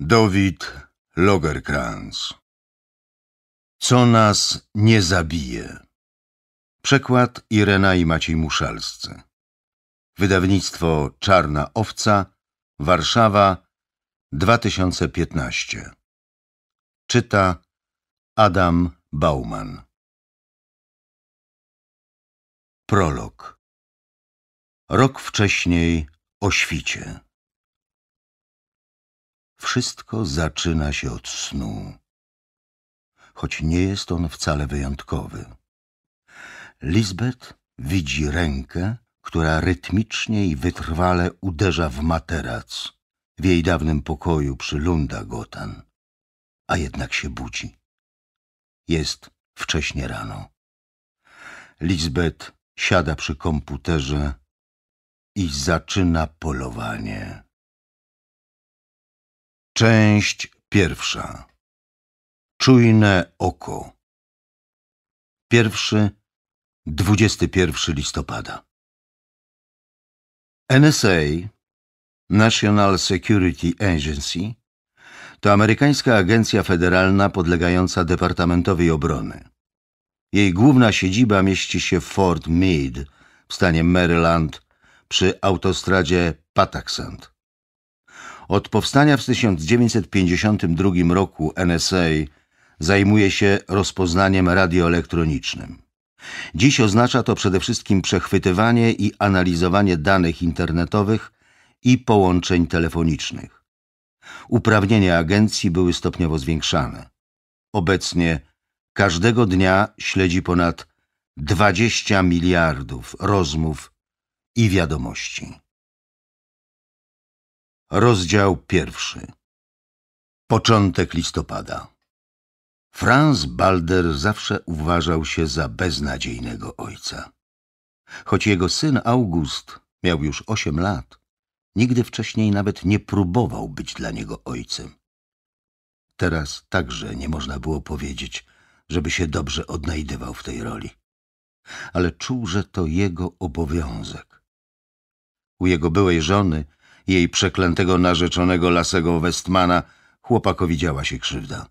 Dawid Logerkranz Co nas nie zabije? Przekład Irena i Maciej Muszalscy Wydawnictwo Czarna Owca Warszawa 2015 Czyta Adam Bauman Prolog Rok wcześniej o świcie wszystko zaczyna się od snu. Choć nie jest on wcale wyjątkowy. Lisbeth widzi rękę, która rytmicznie i wytrwale uderza w materac w jej dawnym pokoju przy Lunda Gotan, a jednak się budzi. Jest wcześnie rano. Lisbeth siada przy komputerze i zaczyna polowanie. Część pierwsza. Czujne oko. Pierwszy, 21 listopada. NSA, National Security Agency, to amerykańska agencja federalna podlegająca Departamentowi Obrony. Jej główna siedziba mieści się w Fort Meade w stanie Maryland przy autostradzie Patuxent. Od powstania w 1952 roku NSA zajmuje się rozpoznaniem radioelektronicznym. Dziś oznacza to przede wszystkim przechwytywanie i analizowanie danych internetowych i połączeń telefonicznych. Uprawnienia agencji były stopniowo zwiększane. Obecnie każdego dnia śledzi ponad 20 miliardów rozmów i wiadomości. Rozdział pierwszy. Początek listopada. Franz Balder zawsze uważał się za beznadziejnego ojca. Choć jego syn August miał już osiem lat, nigdy wcześniej nawet nie próbował być dla niego ojcem. Teraz także nie można było powiedzieć, żeby się dobrze odnajdywał w tej roli. Ale czuł, że to jego obowiązek. U jego byłej żony jej przeklętego narzeczonego Lasego Westmana, chłopakowi działa się krzywda.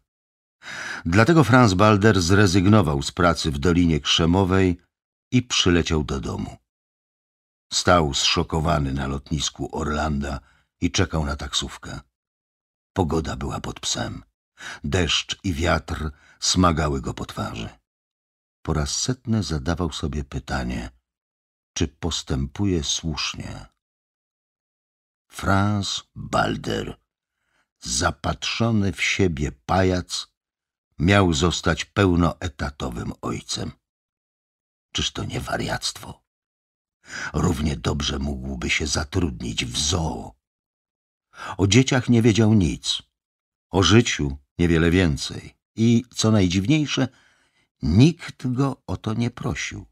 Dlatego Franz Balder zrezygnował z pracy w Dolinie Krzemowej i przyleciał do domu. Stał zszokowany na lotnisku Orlanda i czekał na taksówkę. Pogoda była pod psem. Deszcz i wiatr smagały go po twarzy. Po raz setny zadawał sobie pytanie, czy postępuje słusznie. Franz Balder, zapatrzony w siebie pajac, miał zostać pełnoetatowym ojcem. Czyż to nie wariactwo? Równie dobrze mógłby się zatrudnić w zoo. O dzieciach nie wiedział nic, o życiu niewiele więcej i, co najdziwniejsze, nikt go o to nie prosił.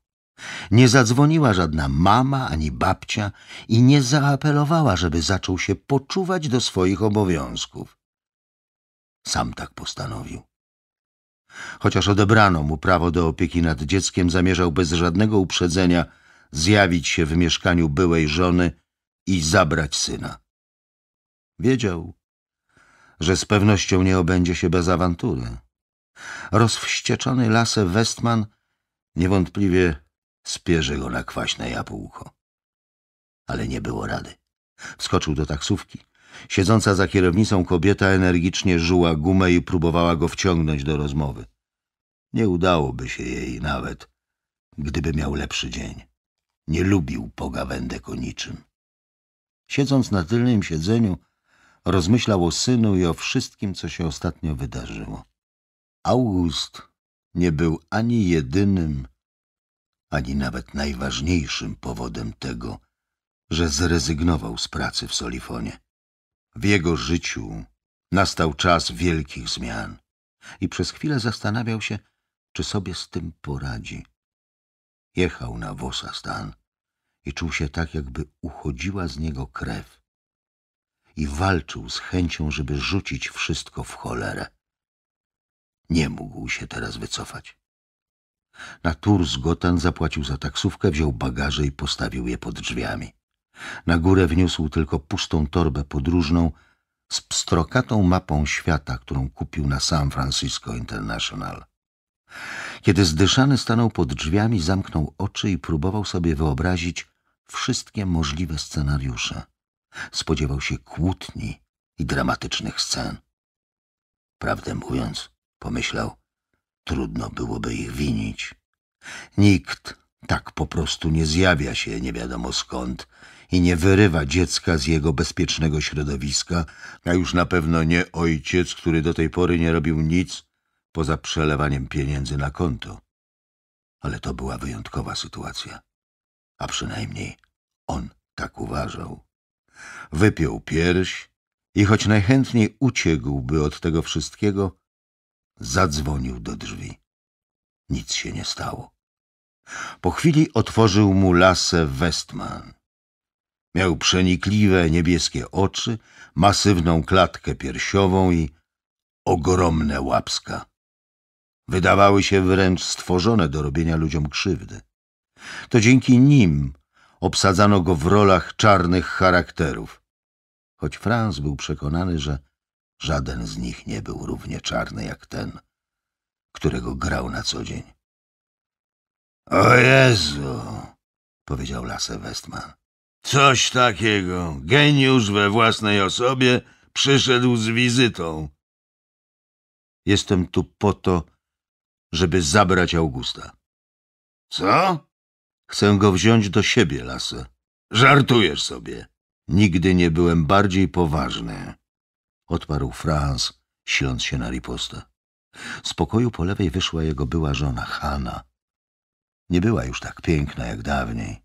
Nie zadzwoniła żadna mama ani babcia i nie zaapelowała, żeby zaczął się poczuwać do swoich obowiązków. Sam tak postanowił. Chociaż odebrano mu prawo do opieki nad dzieckiem, zamierzał bez żadnego uprzedzenia zjawić się w mieszkaniu byłej żony i zabrać syna. Wiedział, że z pewnością nie obędzie się bez awantury. Rozwścieczony lasem Westman niewątpliwie Spierze go na kwaśne jabłko. Ale nie było rady. Wskoczył do taksówki. Siedząca za kierownicą kobieta energicznie żuła gumę i próbowała go wciągnąć do rozmowy. Nie udałoby się jej nawet, gdyby miał lepszy dzień. Nie lubił pogawędek o niczym. Siedząc na tylnym siedzeniu, rozmyślał o synu i o wszystkim, co się ostatnio wydarzyło. August nie był ani jedynym, ani nawet najważniejszym powodem tego, że zrezygnował z pracy w Solifonie. W jego życiu nastał czas wielkich zmian i przez chwilę zastanawiał się, czy sobie z tym poradzi. Jechał na Wosastan i czuł się tak, jakby uchodziła z niego krew. I walczył z chęcią, żeby rzucić wszystko w cholerę. Nie mógł się teraz wycofać. Na tour z Gotan zapłacił za taksówkę, wziął bagaże i postawił je pod drzwiami. Na górę wniósł tylko pustą torbę podróżną z pstrokatą mapą świata, którą kupił na San Francisco International. Kiedy zdyszany stanął pod drzwiami, zamknął oczy i próbował sobie wyobrazić wszystkie możliwe scenariusze. Spodziewał się kłótni i dramatycznych scen. Prawdę mówiąc, pomyślał, Trudno byłoby ich winić. Nikt tak po prostu nie zjawia się nie wiadomo skąd i nie wyrywa dziecka z jego bezpiecznego środowiska, a już na pewno nie ojciec, który do tej pory nie robił nic poza przelewaniem pieniędzy na konto. Ale to była wyjątkowa sytuacja. A przynajmniej on tak uważał. Wypiął pierś i choć najchętniej uciekłby od tego wszystkiego, Zadzwonił do drzwi. Nic się nie stało. Po chwili otworzył mu lasę Westman. Miał przenikliwe niebieskie oczy, masywną klatkę piersiową i ogromne łapska. Wydawały się wręcz stworzone do robienia ludziom krzywdy. To dzięki nim obsadzano go w rolach czarnych charakterów, choć Franz był przekonany, że Żaden z nich nie był równie czarny jak ten, którego grał na co dzień. O Jezu! powiedział Lasse Westman. Coś takiego. Geniusz we własnej osobie przyszedł z wizytą. Jestem tu po to, żeby zabrać Augusta. Co? Chcę go wziąć do siebie, Lasse. Żartujesz sobie. Nigdy nie byłem bardziej poważny odparł Franz, siąc się na ripostę. Z pokoju po lewej wyszła jego była żona, Hanna. Nie była już tak piękna jak dawniej.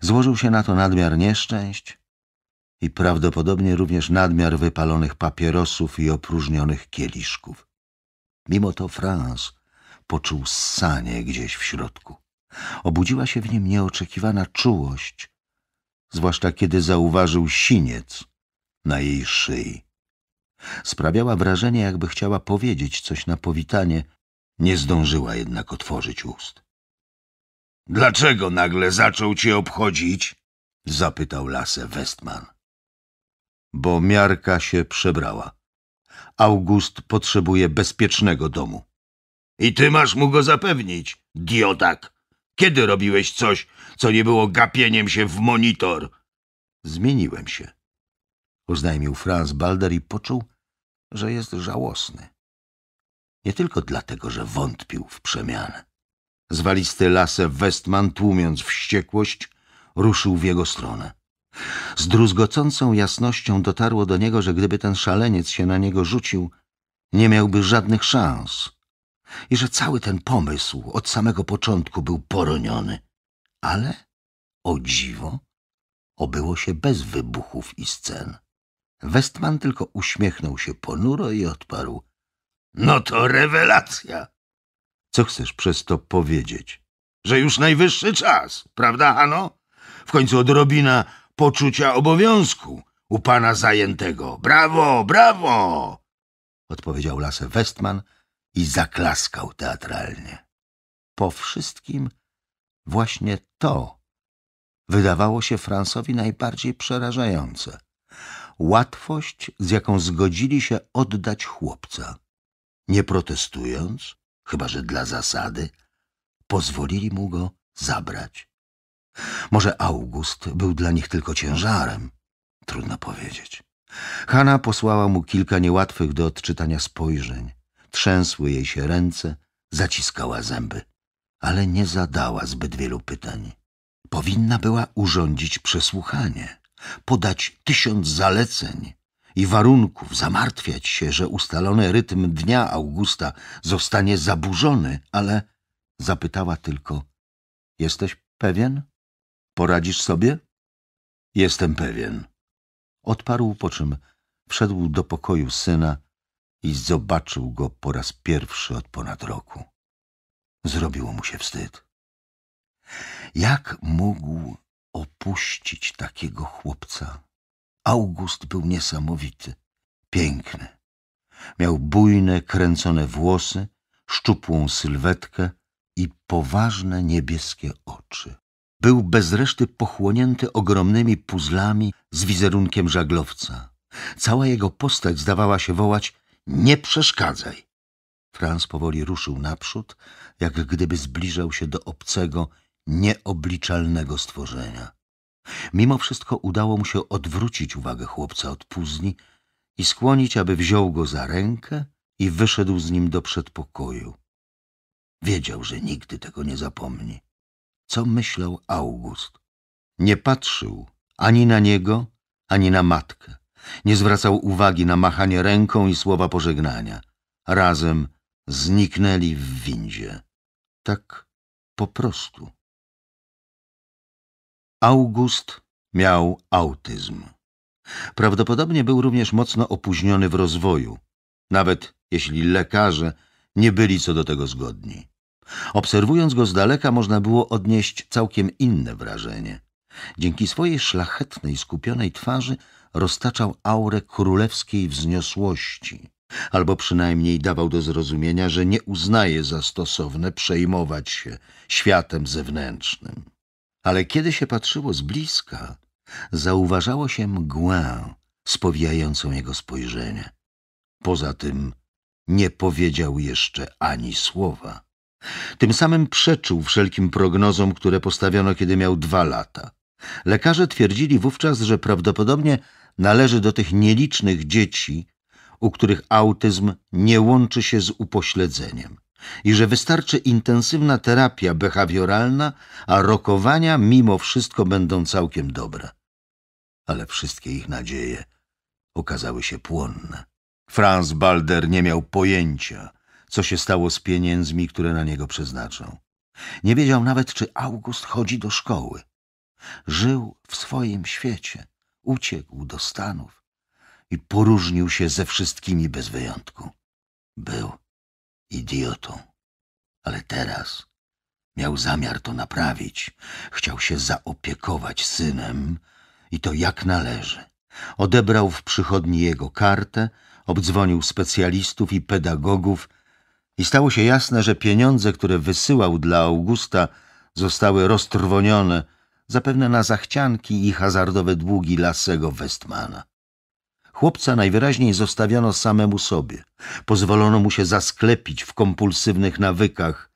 Złożył się na to nadmiar nieszczęść i prawdopodobnie również nadmiar wypalonych papierosów i opróżnionych kieliszków. Mimo to Franz poczuł ssanie gdzieś w środku. Obudziła się w nim nieoczekiwana czułość, zwłaszcza kiedy zauważył siniec na jej szyi. Sprawiała wrażenie, jakby chciała powiedzieć coś na powitanie, nie zdążyła jednak otworzyć ust. Dlaczego nagle zaczął cię obchodzić? zapytał Lasse Westman. Bo miarka się przebrała. August potrzebuje bezpiecznego domu. I ty masz mu go zapewnić, diodak. Kiedy robiłeś coś, co nie było gapieniem się w monitor? Zmieniłem się, oznajmił Franz Balder i poczuł, że jest żałosny. Nie tylko dlatego, że wątpił w przemianę. Zwalisty lasę Westman, tłumiąc wściekłość, ruszył w jego stronę. Z druzgocącą jasnością dotarło do niego, że gdyby ten szaleniec się na niego rzucił, nie miałby żadnych szans i że cały ten pomysł od samego początku był poroniony. Ale, o dziwo, obyło się bez wybuchów i scen. Westman tylko uśmiechnął się ponuro i odparł. No to rewelacja! Co chcesz przez to powiedzieć? Że już najwyższy czas, prawda, Hano? W końcu odrobina poczucia obowiązku u pana zajętego. Brawo, brawo! Odpowiedział Lasse Westman i zaklaskał teatralnie. Po wszystkim właśnie to wydawało się Fransowi najbardziej przerażające – łatwość, z jaką zgodzili się oddać chłopca. Nie protestując, chyba że dla zasady, pozwolili mu go zabrać. Może August był dla nich tylko ciężarem, trudno powiedzieć. Hanna posłała mu kilka niełatwych do odczytania spojrzeń. Trzęsły jej się ręce, zaciskała zęby, ale nie zadała zbyt wielu pytań. Powinna była urządzić przesłuchanie podać tysiąc zaleceń i warunków, zamartwiać się, że ustalony rytm dnia Augusta zostanie zaburzony, ale zapytała tylko: Jesteś pewien? Poradzisz sobie? Jestem pewien. Odparł, po czym wszedł do pokoju syna i zobaczył go po raz pierwszy od ponad roku. Zrobiło mu się wstyd. Jak mógł opuścić takiego chłopca. August był niesamowity, piękny. Miał bujne, kręcone włosy, szczupłą sylwetkę i poważne niebieskie oczy. Był bez reszty pochłonięty ogromnymi puzlami z wizerunkiem żaglowca. Cała jego postać zdawała się wołać nie przeszkadzaj. Franz powoli ruszył naprzód, jak gdyby zbliżał się do obcego nieobliczalnego stworzenia. Mimo wszystko udało mu się odwrócić uwagę chłopca od późni i skłonić, aby wziął go za rękę i wyszedł z nim do przedpokoju. Wiedział, że nigdy tego nie zapomni. Co myślał August? Nie patrzył ani na niego, ani na matkę. Nie zwracał uwagi na machanie ręką i słowa pożegnania. Razem zniknęli w windzie. Tak po prostu. August miał autyzm. Prawdopodobnie był również mocno opóźniony w rozwoju, nawet jeśli lekarze nie byli co do tego zgodni. Obserwując go z daleka, można było odnieść całkiem inne wrażenie. Dzięki swojej szlachetnej, skupionej twarzy roztaczał aurę królewskiej wzniosłości, albo przynajmniej dawał do zrozumienia, że nie uznaje za stosowne przejmować się światem zewnętrznym ale kiedy się patrzyło z bliska, zauważało się mgłę spowijającą jego spojrzenie. Poza tym nie powiedział jeszcze ani słowa. Tym samym przeczył wszelkim prognozom, które postawiono, kiedy miał dwa lata. Lekarze twierdzili wówczas, że prawdopodobnie należy do tych nielicznych dzieci, u których autyzm nie łączy się z upośledzeniem i że wystarczy intensywna terapia behawioralna, a rokowania mimo wszystko będą całkiem dobre. Ale wszystkie ich nadzieje okazały się płonne. Franz Balder nie miał pojęcia, co się stało z pieniędzmi, które na niego przeznaczą. Nie wiedział nawet, czy August chodzi do szkoły. Żył w swoim świecie, uciekł do Stanów i poróżnił się ze wszystkimi bez wyjątku. Był idiotą. Ale teraz miał zamiar to naprawić. Chciał się zaopiekować synem i to jak należy. Odebrał w przychodni jego kartę, obdzwonił specjalistów i pedagogów i stało się jasne, że pieniądze, które wysyłał dla Augusta, zostały roztrwonione, zapewne na zachcianki i hazardowe długi Lasego Westmana. Chłopca najwyraźniej zostawiano samemu sobie. Pozwolono mu się zasklepić w kompulsywnych nawykach,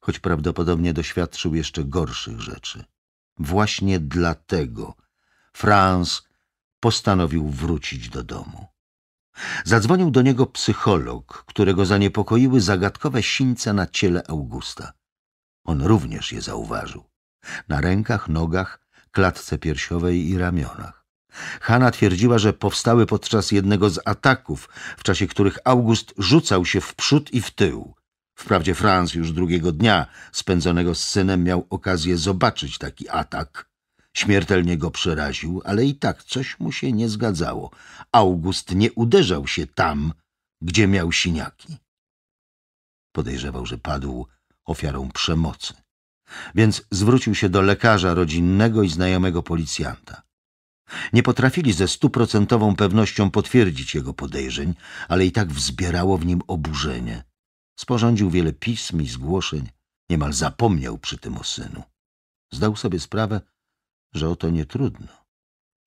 choć prawdopodobnie doświadczył jeszcze gorszych rzeczy. Właśnie dlatego Franz postanowił wrócić do domu. Zadzwonił do niego psycholog, którego zaniepokoiły zagadkowe sińce na ciele Augusta. On również je zauważył. Na rękach, nogach, klatce piersiowej i ramionach. Hanna twierdziła, że powstały podczas jednego z ataków, w czasie których August rzucał się w przód i w tył. Wprawdzie Franz już drugiego dnia spędzonego z synem miał okazję zobaczyć taki atak. Śmiertelnie go przeraził, ale i tak coś mu się nie zgadzało. August nie uderzał się tam, gdzie miał siniaki. Podejrzewał, że padł ofiarą przemocy. Więc zwrócił się do lekarza rodzinnego i znajomego policjanta. Nie potrafili ze stuprocentową pewnością potwierdzić jego podejrzeń, ale i tak wzbierało w nim oburzenie. Sporządził wiele pism i zgłoszeń, niemal zapomniał przy tym o synu. Zdał sobie sprawę, że o to nie trudno.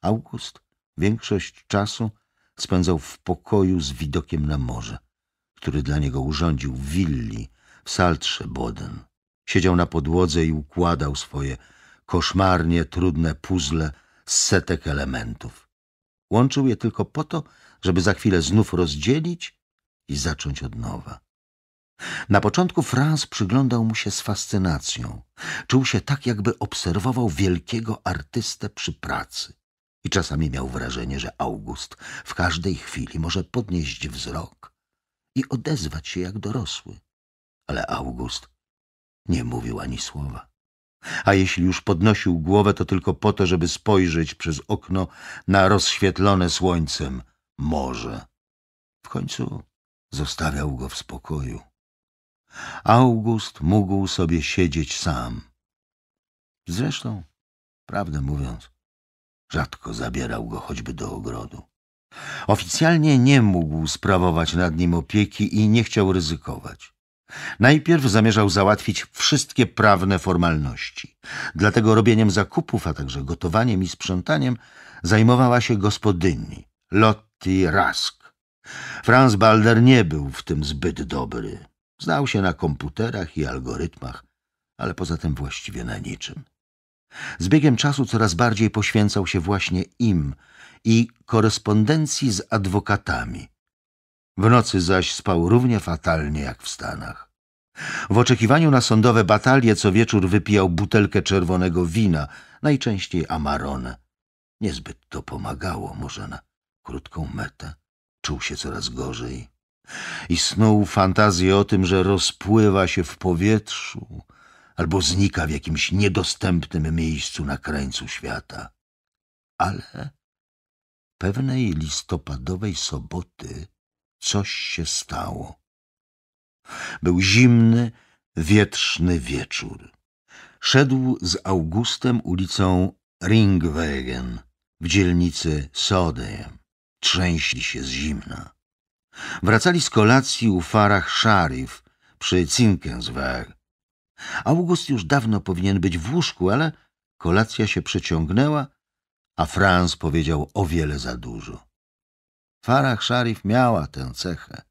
August większość czasu spędzał w pokoju z widokiem na morze, który dla niego urządził w willi w Saltrze Boden. Siedział na podłodze i układał swoje koszmarnie trudne puzzle – z setek elementów. Łączył je tylko po to, żeby za chwilę znów rozdzielić i zacząć od nowa. Na początku Franz przyglądał mu się z fascynacją. Czuł się tak, jakby obserwował wielkiego artystę przy pracy. I czasami miał wrażenie, że August w każdej chwili może podnieść wzrok i odezwać się jak dorosły. Ale August nie mówił ani słowa a jeśli już podnosił głowę, to tylko po to, żeby spojrzeć przez okno na rozświetlone słońcem morze. W końcu zostawiał go w spokoju. August mógł sobie siedzieć sam. Zresztą, prawdę mówiąc, rzadko zabierał go choćby do ogrodu. Oficjalnie nie mógł sprawować nad nim opieki i nie chciał ryzykować. Najpierw zamierzał załatwić wszystkie prawne formalności. Dlatego robieniem zakupów, a także gotowaniem i sprzątaniem zajmowała się gospodyni Lotti Rask. Franz Balder nie był w tym zbyt dobry. Znał się na komputerach i algorytmach, ale poza tym właściwie na niczym. Z biegiem czasu coraz bardziej poświęcał się właśnie im i korespondencji z adwokatami – w nocy zaś spał równie fatalnie jak w Stanach. W oczekiwaniu na sądowe batalie co wieczór wypijał butelkę czerwonego wina, najczęściej Amarone. Niezbyt to pomagało, może na krótką metę. Czuł się coraz gorzej i snuł fantazję o tym, że rozpływa się w powietrzu albo znika w jakimś niedostępnym miejscu na krańcu świata. Ale pewnej listopadowej soboty coś się stało. Był zimny, wietrzny wieczór. Szedł z Augustem ulicą Ringwegen w dzielnicy Sodejem. Trzęśli się z zimna. Wracali z kolacji u farach Szarif przy Zinkensweg. August już dawno powinien być w łóżku, ale kolacja się przeciągnęła, a Franz powiedział o wiele za dużo. Farah Szarif miała tę cechę.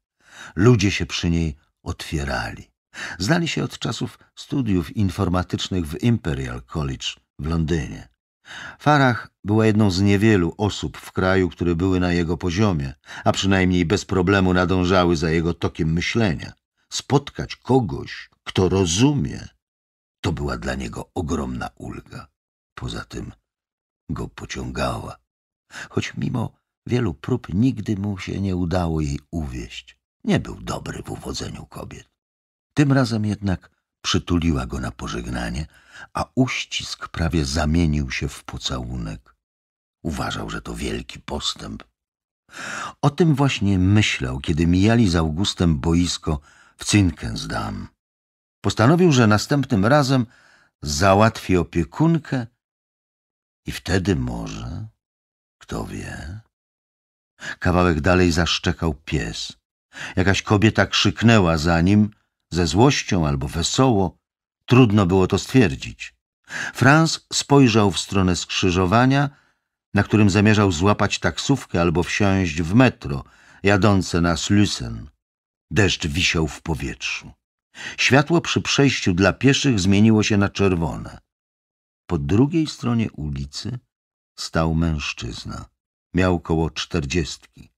Ludzie się przy niej otwierali. Znali się od czasów studiów informatycznych w Imperial College w Londynie. Farah była jedną z niewielu osób w kraju, które były na jego poziomie, a przynajmniej bez problemu nadążały za jego tokiem myślenia. Spotkać kogoś, kto rozumie, to była dla niego ogromna ulga. Poza tym go pociągała. Choć mimo Wielu prób nigdy mu się nie udało jej uwieść. Nie był dobry w uwodzeniu kobiet. Tym razem jednak przytuliła go na pożegnanie, a uścisk prawie zamienił się w pocałunek. Uważał, że to wielki postęp. O tym właśnie myślał, kiedy mijali z Augustem boisko w Zinkensdam. Postanowił, że następnym razem załatwi opiekunkę i wtedy może, kto wie, Kawałek dalej zaszczekał pies. Jakaś kobieta krzyknęła za nim, ze złością albo wesoło. Trudno było to stwierdzić. Franz spojrzał w stronę skrzyżowania, na którym zamierzał złapać taksówkę albo wsiąść w metro jadące na Slusen. Deszcz wisiał w powietrzu. Światło przy przejściu dla pieszych zmieniło się na czerwone. Po drugiej stronie ulicy stał mężczyzna. Miał koło czterdziestki.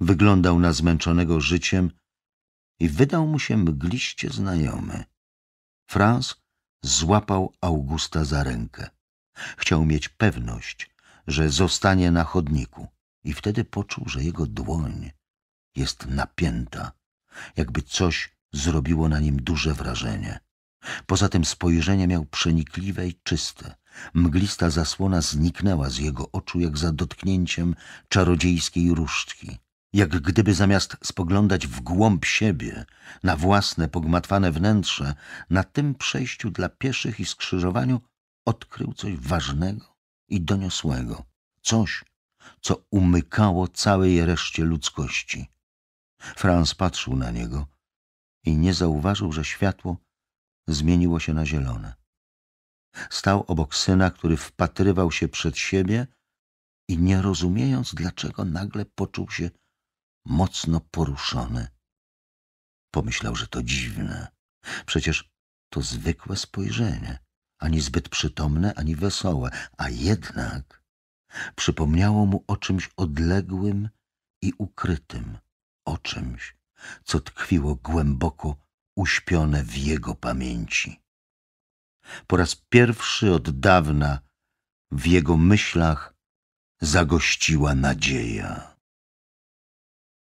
Wyglądał na zmęczonego życiem i wydał mu się mgliście znajomy. Franz złapał Augusta za rękę. Chciał mieć pewność, że zostanie na chodniku i wtedy poczuł, że jego dłoń jest napięta, jakby coś zrobiło na nim duże wrażenie. Poza tym spojrzenie miał przenikliwe i czyste. Mglista zasłona zniknęła z jego oczu jak za dotknięciem czarodziejskiej różdżki. Jak gdyby zamiast spoglądać w głąb siebie, na własne pogmatwane wnętrze, na tym przejściu dla pieszych i skrzyżowaniu odkrył coś ważnego i doniosłego. Coś, co umykało całej reszcie ludzkości. Franz patrzył na niego i nie zauważył, że światło zmieniło się na zielone. Stał obok syna, który wpatrywał się przed siebie i nie rozumiejąc, dlaczego nagle poczuł się mocno poruszony. Pomyślał, że to dziwne. Przecież to zwykłe spojrzenie, ani zbyt przytomne, ani wesołe, a jednak przypomniało mu o czymś odległym i ukrytym, o czymś, co tkwiło głęboko uśpione w jego pamięci. Po raz pierwszy od dawna w jego myślach zagościła nadzieja.